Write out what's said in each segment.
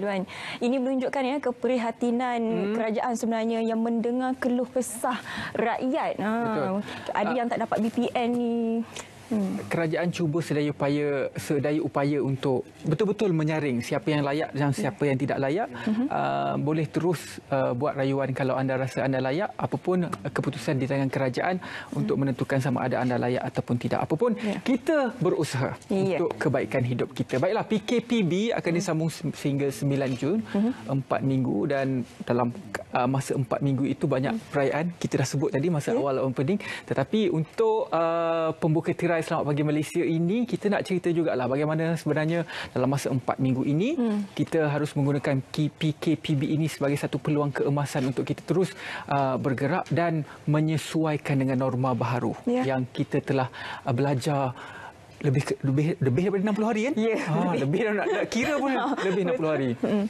Luan. Ini menunjukkan ya keprihatinan hmm. kerajaan sebenarnya yang mendengar keluh kesah rakyat. Ha. Ada ah. yang tak dapat VPN ni. Hmm. kerajaan cuba sedaya upaya sedaya upaya untuk betul-betul menyaring siapa yang layak dan siapa yang tidak layak hmm. uh, boleh terus uh, buat rayuan kalau anda rasa anda layak apapun keputusan di tangan kerajaan untuk menentukan sama ada anda layak ataupun tidak apapun ya. kita berusaha ya. untuk kebaikan hidup kita baiklah PKPB akan hmm. disambung sehingga 9 Jun uh 4 minggu dan dalam uh, masa 4 minggu itu banyak perayaan kita dah sebut tadi masa ya. awal opening tetapi untuk uh, pembuka tirai selamat pagi Malaysia ini kita nak cerita juga lah bagaimana sebenarnya dalam masa 4 minggu ini hmm. kita harus menggunakan KPKPB ini sebagai satu peluang keemasan untuk kita terus uh, bergerak dan menyesuaikan dengan norma baru yeah. yang kita telah uh, belajar lebih lebih lebih daripada 60 hari kan? Yeah, ah, lebih. lebih nak, nak kira pun lebih 60 hari. Hmm.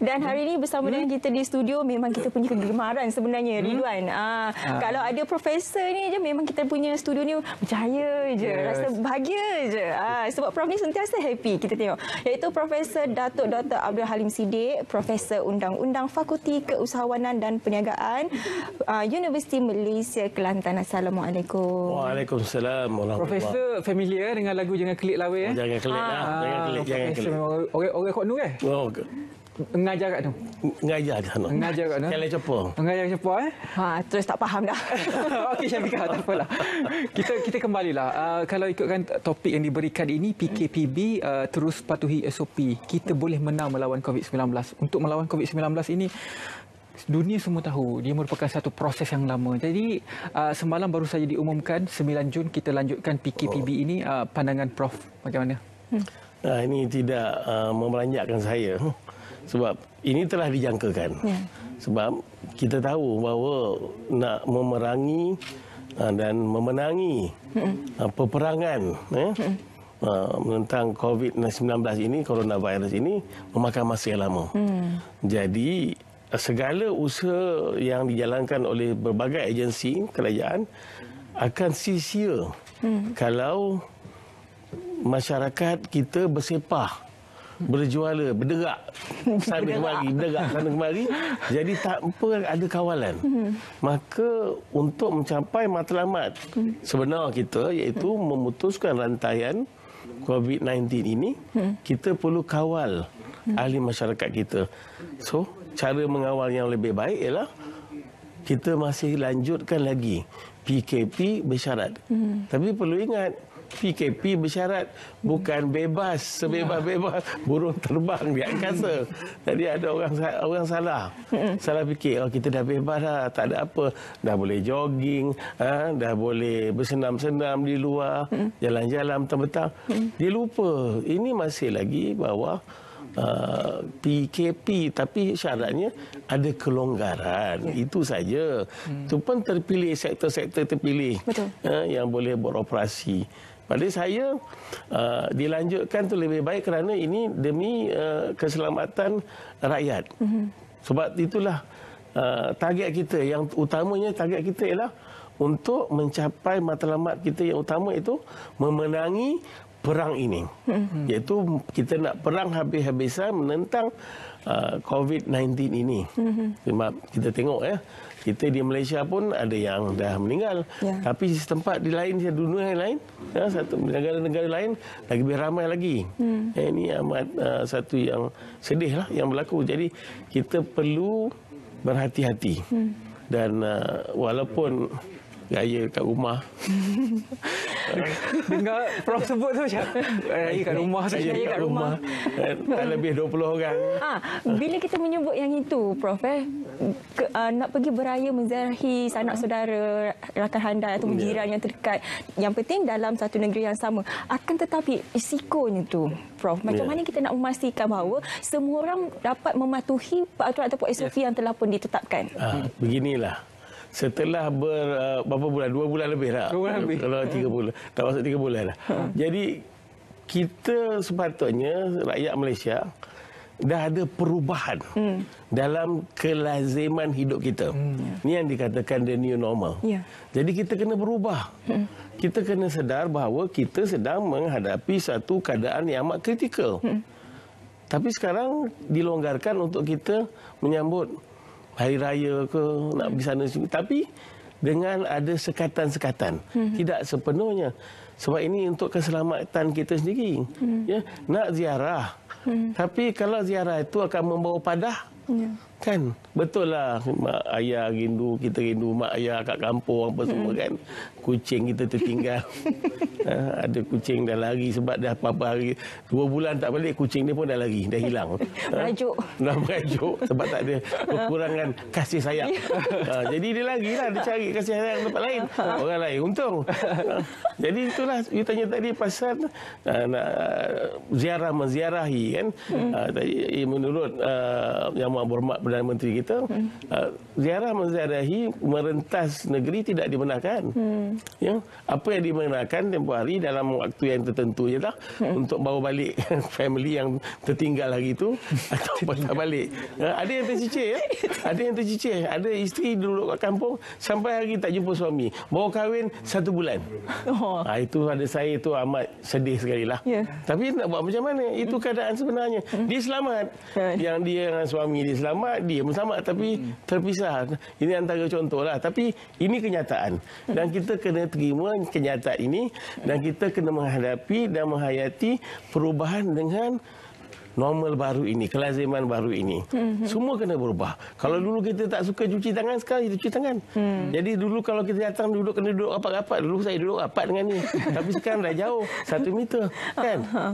Dan hari ini hmm. bersama dengan hmm. kita di studio memang kita punya kegemaran sebenarnya hmm. Ridwan. Ah, ah. kalau ada profesor ni je memang kita punya studio ni berjaya je, yes. rasa bahagia je. Ah, sebab prof ni sentiasa happy kita tengok. Iaitu Profesor Datuk Dr Abdul Halim Sidik, Profesor Undang-Undang Fakulti Keusahawanan dan Perniagaan uh, Universiti Malaysia Kelantan. Assalamualaikum. Waalaikumsalam Profesor familiar dengan lagu Jangan Kelik Lawe eh? lah. ah. Jangan Kelik ah. Jangan Kelik, jangan Kelik. Orang orang kok nu eh? Oh, Mengajar kat tu? Mengajar di sana. Mengajar kat tu? Kelai Cepa. Mengajar kat eh? Ha, terus tak faham dah. Okey saya Syafiqah, tak apalah. Kita, kita kembalilah. Uh, kalau ikutkan topik yang diberikan ini, PKPB uh, ah, terus patuhi SOP. Kita boleh menang melawan COVID-19. Untuk melawan COVID-19 ini, dunia semua tahu dia merupakan satu proses yang lama. Jadi uh, semalam baru saja diumumkan, 9 Jun kita lanjutkan PKPB oh. ini. Uh, pandangan Prof bagaimana? Hmm. Uh, ini tidak uh, memeranjakkan saya. Huh? Sebab ini telah dijangkakan. Ya. Sebab kita tahu bahawa nak memerangi ah, dan memenangi hmm. peperangan eh, hmm. tentang COVID-19 ini, coronavirus ini memakan masa yang lama. Hmm. Jadi segala usaha yang dijalankan oleh berbagai agensi kerajaan akan sia-sia hmm. kalau masyarakat kita bersepah berjuala, berderak sana kemari, berderak sana kemari. Jadi tak tanpa ada kawalan. Hmm. Maka untuk mencapai matlamat hmm. sebenar kita iaitu hmm. memutuskan rantaian COVID-19 ini, kita perlu kawal ahli masyarakat kita. So, cara mengawal yang lebih baik ialah kita masih lanjutkan lagi PKP bersyarat. Hmm. Tapi perlu ingat PKP bersyarat bukan bebas sebebas-bebas burung terbang di angkasa. tadi ada orang orang salah. Salah fikir oh, kita dah bebas dah, tak ada apa. Dah boleh jogging, ha, dah boleh bersenam-senam di luar, jalan-jalan tempat petang Dia lupa. Ini masih lagi bawah Uh, PKP tapi syaratnya ada kelonggaran ya. itu saja hmm. tu pun terpilih sektor-sektor terpilih Uh, yang boleh beroperasi pada saya uh, dilanjutkan tu lebih baik kerana ini demi uh, keselamatan rakyat. Mm-hmm. Sebab itulah uh, target kita yang utamanya target kita ialah untuk mencapai matlamat kita yang utama itu memenangi perang ini. Mm-hmm. Iaitu kita nak perang habis-habisan menentang Uh, COVID-19 ini. Sebab kita tengok ya, kita di Malaysia pun ada yang dah meninggal. Ya. Tapi di tempat di lain di dunia yang lain, ya, satu negara-negara lain lagi lebih ramai lagi. Hmm. Eh, ini amat uh, satu yang sedih lah yang berlaku. Jadi kita perlu berhati-hati. Hmm. Dan uh, walaupun gaya kat rumah Dengar prof sebut tu macam raya eh, kat rumah saja. Raya kat rumah. Tak kan lebih 20 orang. Ah, bila kita menyebut yang itu prof eh ke, uh, nak pergi beraya menziarahi sanak saudara, rakan handai atau jiran ya. yang terdekat. Yang penting dalam satu negeri yang sama. Akan tetapi risikonya tu prof. Macam ya. mana kita nak memastikan bahawa semua orang dapat mematuhi peraturan ataupun SOP ya. yang telah pun ditetapkan. Ha, beginilah setelah ber uh, berapa bulan dua bulan lebih dah kalau tiga bulan tak masuk tiga bulan dah ha. jadi kita sepatutnya rakyat Malaysia dah ada perubahan hmm. dalam kelaziman hidup kita. Hmm. Ini ya. yang dikatakan the new normal. Yeah. Jadi kita kena berubah. Hmm. Kita kena sedar bahawa kita sedang menghadapi satu keadaan yang amat kritikal. Hmm. Tapi sekarang dilonggarkan untuk kita menyambut hari raya ke nak pergi sana sini tapi dengan ada sekatan-sekatan hmm. tidak sepenuhnya sebab ini untuk keselamatan kita sendiri hmm. ya nak ziarah hmm. tapi kalau ziarah itu akan membawa padah ya kan betul lah mak ayah rindu kita rindu mak ayah kat kampung apa semua hmm. kan kucing kita tertinggal ha, ada kucing dah lari sebab dah apa hari dua bulan tak balik kucing dia pun dah lari dah hilang merajuk ha, dah merajuk sebab tak ada kekurangan kasih sayang ha, jadi dia lagi lah dia cari kasih sayang tempat lain orang lain untung ha, jadi itulah you tanya tadi pasal ha, nak ziarah menziarahi kan ha, tadi eh, menurut uh, yang mahu hormat Perdana Menteri kita hmm. uh, ziarah menziarahi merentas negeri tidak dibenarkan. Hmm. Ya, apa yang dibenarkan tempoh hari dalam waktu yang tertentu ya lah tak hmm. untuk bawa balik family yang tertinggal hari itu atau patah balik. Uh, ada yang tercicir ya. ada yang tercicir. Ada isteri duduk kat kampung sampai hari tak jumpa suami. Bawa kahwin satu bulan. Oh. Ha, itu pada saya itu amat sedih sekali lah. Yeah. Tapi nak buat macam mana? Itu hmm. keadaan sebenarnya. Hmm. Dia selamat. Ya. Yang dia dengan suami dia selamat. Dia pun sama tapi hmm. terpisah. Ini antara contoh lah. tapi ini kenyataan dan hmm. kita kena terima kenyataan ini dan kita kena menghadapi dan menghayati perubahan dengan normal baru ini, kelaziman baru ini. Hmm. Semua kena berubah. Kalau hmm. dulu kita tak suka cuci tangan, sekarang kita cuci tangan. Hmm. Jadi dulu kalau kita datang duduk, kena duduk rapat-rapat. Dulu saya duduk rapat dengan ni. Tapi sekarang dah jauh, satu meter. Kan? Uh-huh.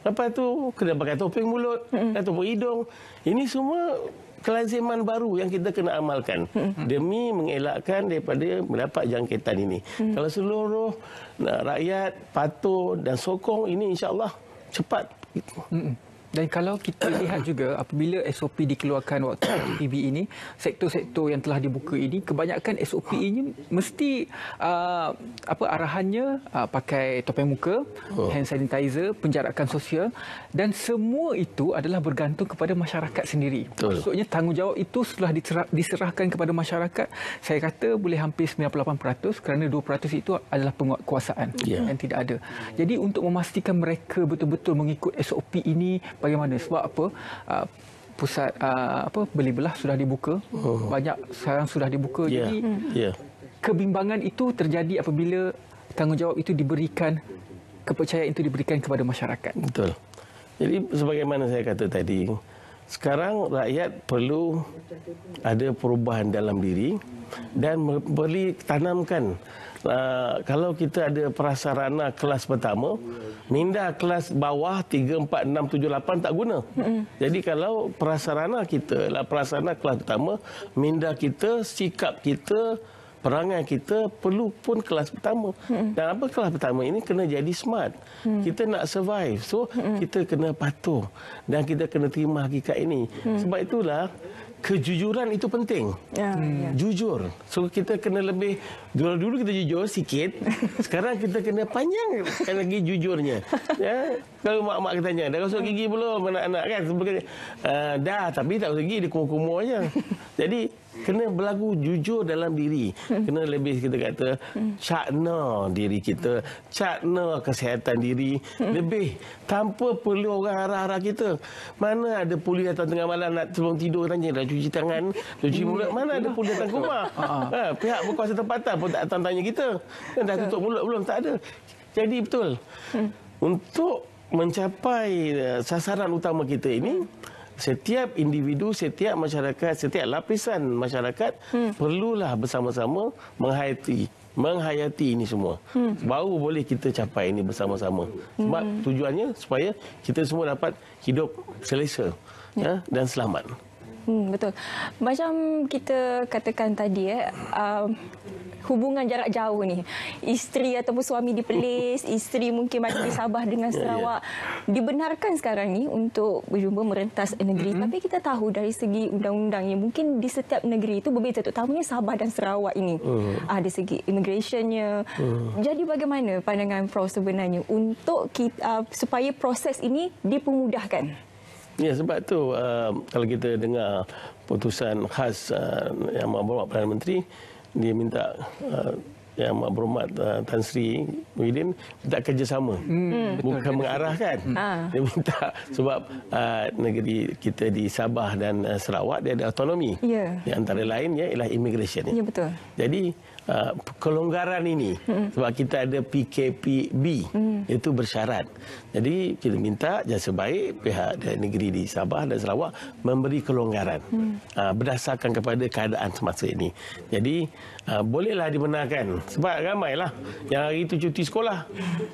Lepas tu kena pakai topeng mulut, hmm. topeng hidung. Ini semua kelaziman baru yang kita kena amalkan hmm. demi mengelakkan daripada mendapat jangkitan ini. Hmm. Kalau seluruh eh, rakyat patuh dan sokong ini insyaallah cepat gitu. Hmm. Dan kalau kita lihat juga apabila SOP dikeluarkan waktu PB ini, sektor-sektor yang telah dibuka ini kebanyakan SOP ah. ini mesti uh, apa arahannya uh, pakai topeng muka, oh. hand sanitizer, penjarakan sosial dan semua itu adalah bergantung kepada masyarakat sendiri. Betul. Maksudnya tanggungjawab itu setelah diserahkan kepada masyarakat, saya kata boleh hampir 98% kerana 2% itu adalah penguatkuasaan yeah. yang tidak ada. Jadi untuk memastikan mereka betul-betul mengikut SOP ini bagaimana sebab apa uh, pusat uh, apa beli belah sudah dibuka oh. banyak sekarang sudah dibuka yeah. jadi hmm. yeah. kebimbangan itu terjadi apabila tanggungjawab itu diberikan kepercayaan itu diberikan kepada masyarakat betul jadi sebagaimana saya kata tadi sekarang rakyat perlu ada perubahan dalam diri dan beli tanamkan uh, kalau kita ada prasarana kelas pertama minda kelas bawah 3 4 6 7 8 tak guna. Mm-hmm. Jadi kalau prasarana kita lah prasarana kelas pertama minda kita sikap kita perangai kita perlu pun kelas pertama. Hmm. Dan apa kelas pertama ini kena jadi smart. Hmm. Kita nak survive. So hmm. kita kena patuh dan kita kena terima hakikat ini. Hmm. Sebab itulah kejujuran itu penting. Ya, hmm. Ya. Jujur. So kita kena lebih dulu-dulu kita jujur sikit. Sekarang kita kena panjang kan lagi jujurnya. Ya. Kalau mak-mak kita tanya, dah gosok gigi belum anak-anak kan? Uh, dah tapi tak usah gigi dia kumur-kumur aja. Jadi kena berlaku jujur dalam diri kena lebih kita kata cakna diri kita cakna kesihatan diri lebih tanpa perlu orang arah-arah kita mana ada pulih datang tengah malam nak terbang tidur tanya dah cuci tangan cuci mulut mana ada pulih datang rumah ah, ah. ha, pihak berkuasa tempatan pun tak datang tanya kita kan dah tutup mulut belum tak ada jadi betul untuk mencapai eh, sasaran utama kita ini setiap individu, setiap masyarakat, setiap lapisan masyarakat hmm. perlulah bersama-sama menghayati menghayati ini semua. Hmm. Baru boleh kita capai ini bersama-sama. Sebab hmm. tujuannya supaya kita semua dapat hidup selesa ya. Ya, dan selamat. Hmm, betul. Macam kita katakan tadi, ya, uh, hubungan jarak jauh ni. Isteri ataupun suami di Perlis, isteri mungkin masih di Sabah dengan ya, ya. Sarawak. Dibenarkan sekarang ni untuk berjumpa merentas negeri. Mm-hmm. Tapi kita tahu dari segi undang-undangnya, mungkin di setiap negeri itu berbeza. Terutamanya Sabah dan Sarawak ini. Mm. Ah, dari segi immigrationnya. Mm. Jadi bagaimana pandangan Prof sebenarnya untuk kita, ah, supaya proses ini dipermudahkan? Ya sebab tu uh, kalau kita dengar putusan khas uh, yang membawa Perdana Menteri dia minta uh, yang mak berhormat uh, Tan Sri Muhyiddin minta kerjasama hmm. hmm. bukan Betul, mengarahkan ha. Hmm. Ah. dia minta sebab uh, negeri kita di Sabah dan uh, Sarawak dia ada autonomi yeah. yang antara lain ya ialah immigration ya. Yeah, betul. jadi uh, kelonggaran ini hmm. sebab kita ada PKPB hmm. itu bersyarat. Jadi kita minta jasa baik pihak dari negeri di Sabah dan Sarawak memberi kelonggaran hmm. uh, berdasarkan kepada keadaan semasa ini. Jadi Ha, bolehlah dibenarkan sebab ramailah yang hari itu cuti sekolah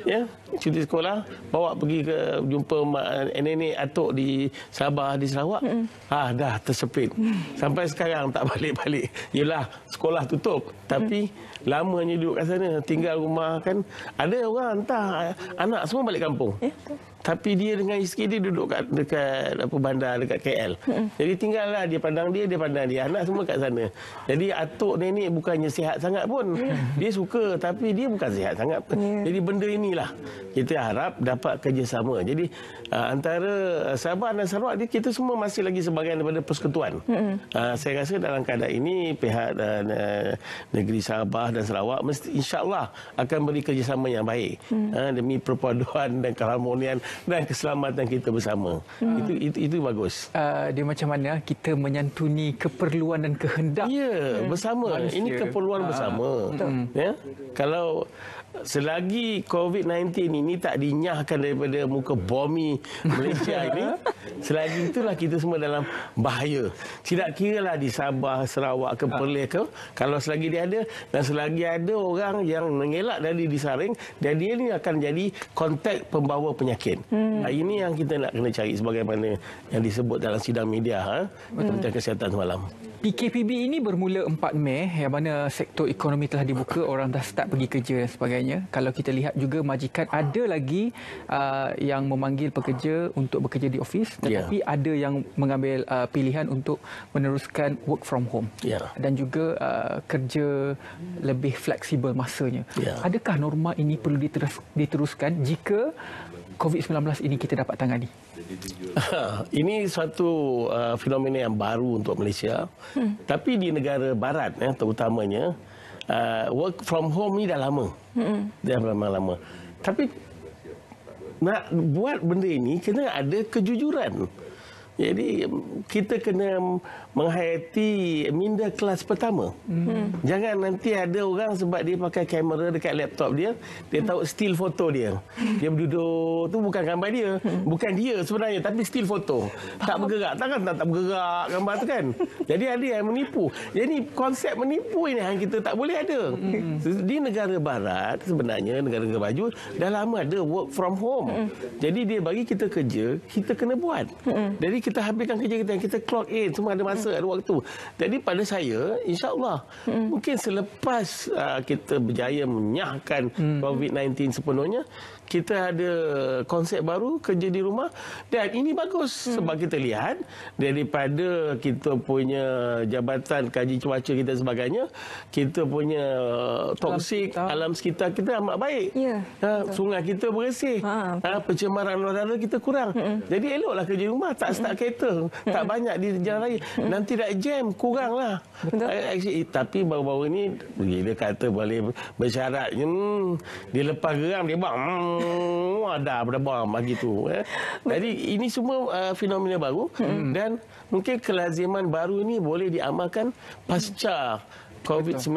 ya cuti sekolah bawa pergi ke jumpa mak eh, nenek atuk di Sabah di Sarawak mm -hmm. ah dah tersepit mm sampai sekarang tak balik-balik yalah sekolah tutup tapi mm -hmm. lamanya duduk kat sana tinggal rumah kan ada orang hantar anak semua balik kampung ya tapi dia dengan isteri dia duduk kat, dekat apa bandar dekat KL. Hmm. Jadi lah dia pandang dia, dia pandang dia. Anak semua kat sana. Jadi atuk nenek bukannya sihat sangat pun. Hmm. Dia suka tapi dia bukan sihat sangat. Hmm. Jadi benda inilah kita harap dapat kerjasama. Jadi uh, antara Sabah dan Sarawak dia kita semua masih lagi sebahagian daripada persekutuan. Hmm. Uh, saya rasa dalam keadaan ini pihak uh, negeri Sabah dan Sarawak mesti insya-Allah akan beri kerjasama yang baik hmm. uh, demi perpaduan dan keharmonian dan keselamatan kita bersama. Hmm. Itu, itu itu bagus. Uh, dia macam mana ah, kita menyantuni keperluan dan kehendak. Ya, yeah, bersama. Manusia. Ini keperluan uh, bersama. Ya. Yeah? Kalau selagi COVID-19 ini, tak dinyahkan daripada muka bomi Malaysia ini, selagi itulah kita semua dalam bahaya. Tidak kira lah di Sabah, Sarawak ke Perlis ke, kalau selagi dia ada dan selagi ada orang yang mengelak dari disaring, dan dia ini akan jadi kontak pembawa penyakit. Hmm. Ini yang kita nak kena cari sebagaimana yang disebut dalam sidang media ha? Hmm. Kementerian hmm. Kesihatan semalam. PKPB ini bermula 4 Mei yang mana sektor ekonomi telah dibuka, orang dah start pergi kerja dan sebagainya. Kalau kita lihat juga majikan ada lagi uh, yang memanggil pekerja untuk bekerja di office, ya. tetapi yeah. ada yang mengambil uh, pilihan untuk meneruskan work from home yeah. dan juga uh, kerja lebih fleksibel masanya. Yeah. Adakah norma ini perlu diteruskan jika COVID-19 ini kita dapat tangani? ini satu uh, fenomena yang baru untuk Malaysia. Hmm. Tapi di negara barat ya, terutamanya, uh, work from home ini dah lama. Hmm. Dah lama-lama. Tapi nak buat benda ini kena ada kejujuran. Jadi kita kena menghayati minda kelas pertama. Hmm. Jangan nanti ada orang sebab dia pakai kamera dekat laptop dia, dia tahu still foto dia. Dia duduk tu bukan gambar dia, bukan dia sebenarnya tapi still foto. Tak bergerak, tangan tak, tak bergerak gambar tu kan. Jadi ada yang menipu. Jadi konsep menipu ini yang kita tak boleh ada. Hmm. Di negara barat sebenarnya negara-negara maju dah lama ada work from home. Hmm. Jadi dia bagi kita kerja, kita kena buat. Hmm. Jadi kita habiskan kerja kita, kita clock in semua ada masa masa, ada waktu. Jadi pada saya, insyaAllah, hmm. mungkin selepas uh, kita berjaya menyahkan hmm. COVID-19 sepenuhnya, kita ada konsep baru kerja di rumah dan ini bagus hmm. sebab kita lihat daripada kita punya jabatan kaji cuaca kita sebagainya kita punya uh, toksik alam, alam sekitar kita amat baik ya, ha, sungai kita bersih ha, ha, pencemaran udara kita kurang hmm. jadi eloklah kerja di rumah tak hmm. start hmm. kereta tak hmm. banyak di jalan raya hmm nanti dah jam kuranglah Betul? Eh, eh, eh, tapi baru-baru ni dia kata boleh bersyarat hmm, dia lepas geram dia bang hmm, ada pada bang bagi tu eh. jadi ini semua uh, fenomena baru hmm. dan mungkin kelaziman baru ni boleh diamalkan pasca hmm. COVID-19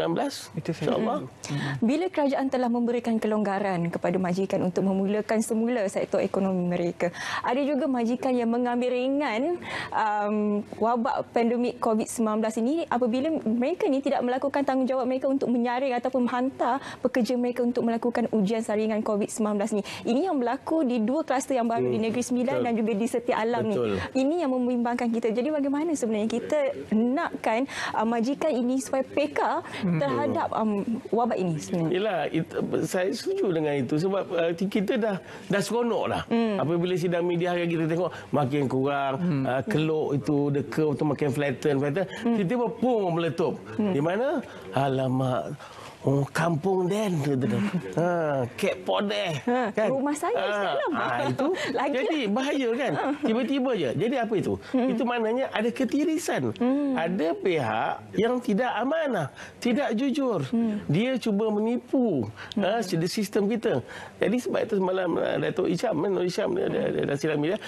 insyaAllah. Hmm. Bila kerajaan telah memberikan kelonggaran kepada majikan untuk memulakan semula sektor ekonomi mereka, ada juga majikan yang mengambil ringan um, wabak pandemik COVID-19 ini apabila mereka ni tidak melakukan tanggungjawab mereka untuk menyaring ataupun menghantar pekerja mereka untuk melakukan ujian saringan COVID-19 ini. Ini yang berlaku di dua kluster yang baru hmm. di Negeri Sembilan Betul. dan juga di Setia Alam ni. Ini yang membimbangkan kita. Jadi bagaimana sebenarnya kita nakkan uh, majikan ini supaya PK bertukar terhadap um, wabak ini sebenarnya. Yalah, it, saya setuju dengan itu sebab uh, kita dah dah seronok dah. Hmm. Apabila sidang media hari kita tengok makin kurang hmm. uh, keluk itu the curve tu makin flatten flatten hmm. tiba-tiba pun meletup. Hmm. Di mana? Alamak Oh, kampung Den tu tu. Ha, kek podeh. Ha, kan? Rumah saya ha, ha, itu. Lagi jadi lah. bahaya kan? Ah. Tiba-tiba je. Jadi apa itu? Hmm. Itu maknanya ada ketirisan. Hmm. Ada pihak yang tidak amanah, tidak jujur. Hmm. Dia cuba menipu hmm. ha, sistem kita. Jadi sebab itu semalam Dato' Isyam, Dato' Isyam, hmm. dan silam media,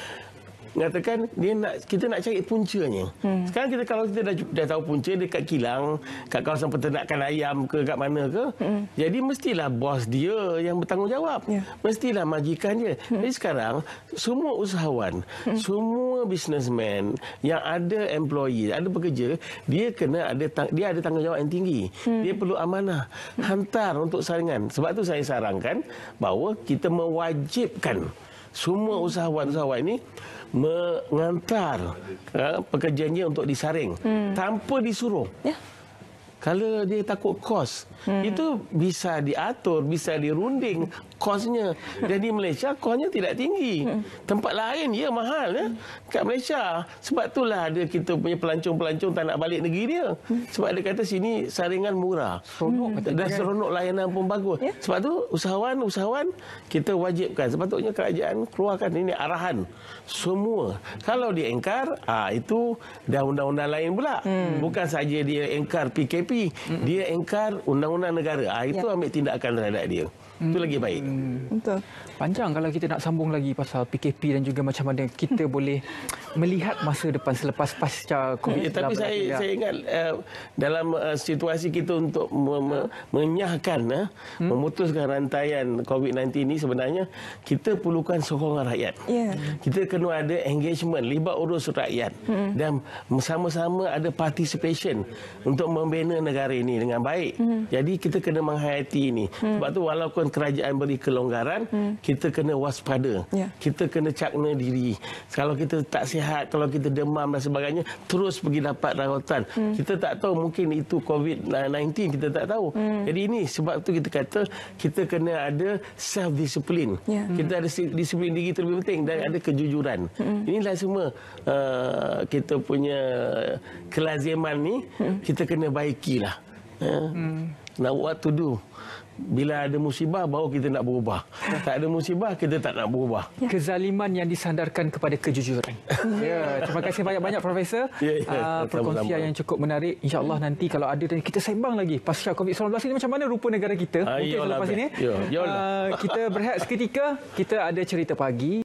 mengatakan dia nak kita nak cari puncanya. Hmm. Sekarang kita kalau kita dah, dah tahu punca dekat kilang, kat kawasan peternakan ayam ke kat mana ke, hmm. jadi mestilah bos dia yang bertanggungjawab. Yeah. Mestilah majikan dia. Hmm. Jadi sekarang semua usahawan, hmm. semua businessman yang ada employee, ada pekerja, dia kena ada dia ada tanggungjawab yang tinggi. Hmm. Dia perlu amanah hmm. hantar untuk saringan. Sebab tu saya sarankan bahawa kita mewajibkan semua usahawan-usahawan ini -usahawan mengantar ha, pekerjaannya untuk disaring hmm. tanpa disuruh. Ya. Kalau dia takut kos, hmm. itu bisa diatur, bisa dirunding kosnya. Jadi Malaysia kosnya tidak tinggi. Tempat lain ya mahal ya. Kat Malaysia sebab itulah ada kita punya pelancong-pelancong tak nak balik negeri dia. Sebab dia kata sini saringan murah. Seronok dan seronok layanan pun bagus. Ya. Sebab tu usahawan-usahawan kita wajibkan. Sepatutnya kerajaan keluarkan ini arahan semua. Kalau dia engkar, ah itu dah undang-undang lain pula. Hmm. Bukan saja dia engkar PKP, dia engkar undang-undang negara. Ah itu ya. ambil tindakan terhadap dia. Itu lagi baik. Betul. Panjang kalau kita nak sambung lagi pasal PKP dan juga macam mana kita boleh melihat masa depan selepas pasca COVID-19. Ya, tapi saya, ya. saya ingat uh, dalam uh, situasi kita untuk me- me- menyahkan, uh, eh, hmm? memutuskan rantaian COVID-19 ini sebenarnya kita perlukan sokongan rakyat. Yeah. Kita kena ada engagement, libat urus rakyat hmm. dan sama-sama ada participation untuk membina negara ini dengan baik. Hmm. Jadi kita kena menghayati ini. Hmm. Sebab tu walaupun kerajaan beri kelonggaran, hmm. kita kena waspada. Yeah. Kita kena cakna diri. Kalau kita tak sihat, kalau kita demam dan sebagainya, terus pergi dapat rawatan. Hmm. Kita tak tahu mungkin itu COVID-19, kita tak tahu. Hmm. Jadi ini sebab tu kita kata kita kena ada self-discipline. Yeah. Kita ada disiplin diri terlebih penting dan ada kejujuran. Hmm. Inilah semua uh, kita punya kelaziman ni, hmm. kita kena baikilah. Yeah. Hmm. Now what to do? bila ada musibah baru kita nak berubah. Tak ada musibah kita tak nak berubah. Ya. Kezaliman yang disandarkan kepada kejujuran. Ya, ya terima kasih banyak-banyak profesor. Ya, ya. Uh, perkongsian Sama -sama. yang cukup menarik. Insyaallah ya. nanti kalau ada kita sembang lagi pasca Covid-19 ini macam mana rupa negara kita. Uh, Mungkin ya selepas ini. Ya, uh, kita berehat seketika, kita ada cerita pagi.